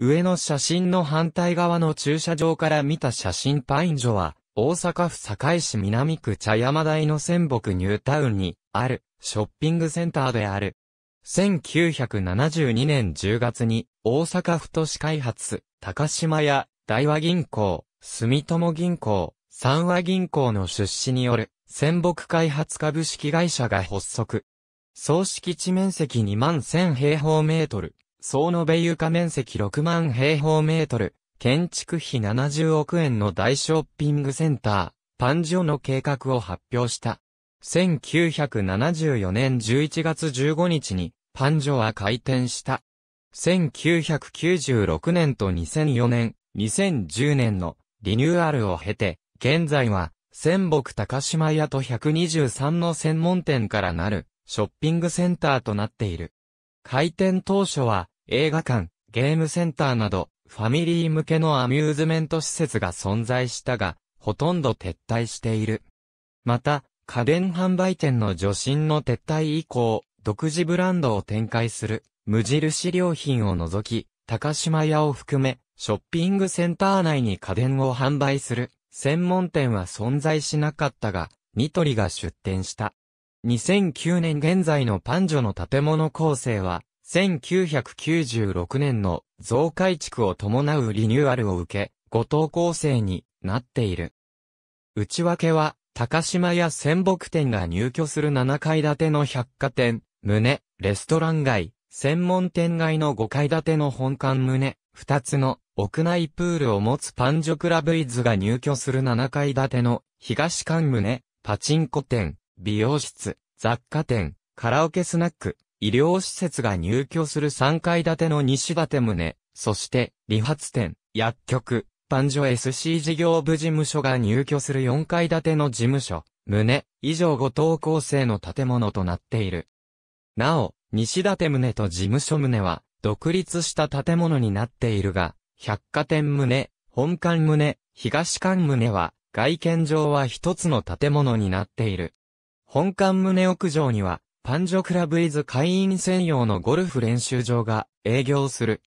上の写真の反対側の駐車場から見た写真パイン所は、大阪府堺市南区茶山台の仙北ニュータウンにあるショッピングセンターである。1972年10月に大阪府都市開発、高島屋、大和銀行、住友銀行、三和銀行の出資による、仙北開発株式会社が発足。総敷地面積2万1000平方メートル、総延べ床面積6万平方メートル、建築費70億円の大ショッピングセンター、パンジョの計画を発表した。1974年11月15日に、パンジョは開店した。1996年と2004年、2010年のリニューアルを経て、現在は、仙北高島屋と123の専門店からなる、ショッピングセンターとなっている。開店当初は、映画館、ゲームセンターなど、ファミリー向けのアミューズメント施設が存在したが、ほとんど撤退している。また、家電販売店の助進の撤退以降、独自ブランドを展開する、無印良品を除き、高島屋を含め、ショッピングセンター内に家電を販売する、専門店は存在しなかったが、ニトリが出店した。2009年現在のパンジョの建物構成は、1996年の増改築を伴うリニューアルを受け、五島構成になっている。内訳は、高島屋仙北店が入居する7階建ての百貨店、棟、レストラン街、専門店街の5階建ての本館棟、2つの屋内プールを持つパンジョクラブイズが入居する7階建ての東館棟、パチンコ店、美容室、雑貨店、カラオケスナック、医療施設が入居する3階建ての西建棟、そして、理髪店、薬局、パンジョ SC 事業部事務所が入居する4階建ての事務所、棟、以上5等構成の建物となっている。なお、西建棟と事務所棟は、独立した建物になっているが、百貨店棟、本館棟、東館棟は、外見上は一つの建物になっている。本館棟屋上には、パンジョクラブイズ会員専用のゴルフ練習場が営業する。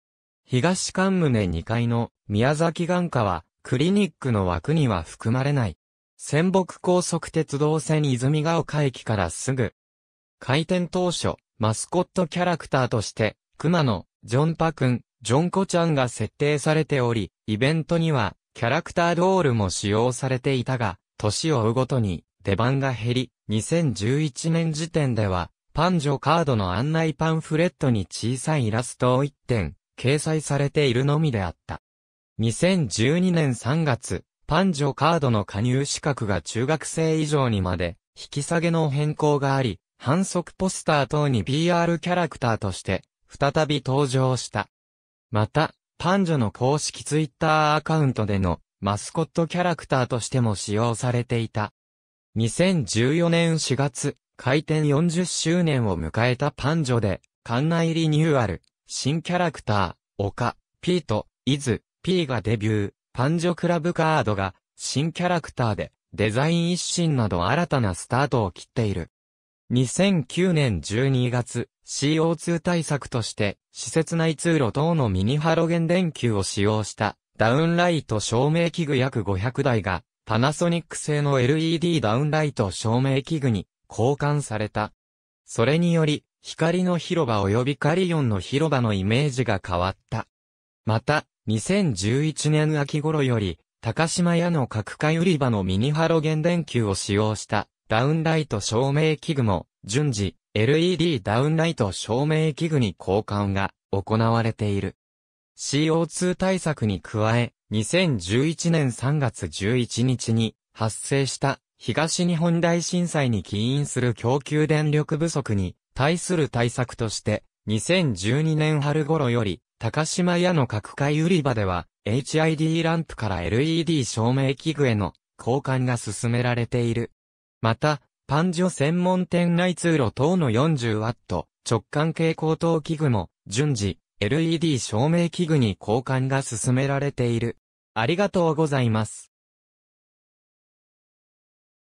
東館棟2階の宮崎眼科は、クリニックの枠には含まれない。仙北高速鉄道線泉ヶ丘駅からすぐ。開店当初、マスコットキャラクターとして、熊野、ジョンパ君、ジョンコちゃんが設定されており、イベントには、キャラクタードールも使用されていたが、年を追うごとに、出番が減り、2011年時点では、パンジョカードの案内パンフレットに小さいイラストを1点、掲載されているのみであった。2012年3月、パンジョカードの加入資格が中学生以上にまで、引き下げの変更があり、反則ポスター等に PR キャラクターとして、再び登場した。また、パンジョの公式ツイッターアカウントでのマスコットキャラクターとしても使用されていた。2014年4月、開店40周年を迎えたパンジョで、館内リニューアル、新キャラクター、岡、P と、イズ、P がデビュー、パンジョクラブカードが、新キャラクターで、デザイン一新など新たなスタートを切っている。2009年12月、CO2 対策として、施設内通路等のミニハロゲン電球を使用した、ダウンライト照明器具約500台が、パナソニック製の LED ダウンライト照明器具に交換された。それにより、光の広場及びカリオンの広場のイメージが変わった。また、2011年秋頃より、高島屋の各界売り場のミニハロゲン電球を使用したダウンライト照明器具も、順次、LED ダウンライト照明器具に交換が行われている。CO2 対策に加え、2011年3月11日に発生した東日本大震災に起因する供給電力不足に対する対策として、2012年春頃より、高島屋の各界売り場では、HID ランプから LED 照明器具への交換が進められている。また、パンジョ専門店内通路等の4 0ト直感蛍光灯器具も順次 LED 照明器具に交換が進められている。ありがとうございます。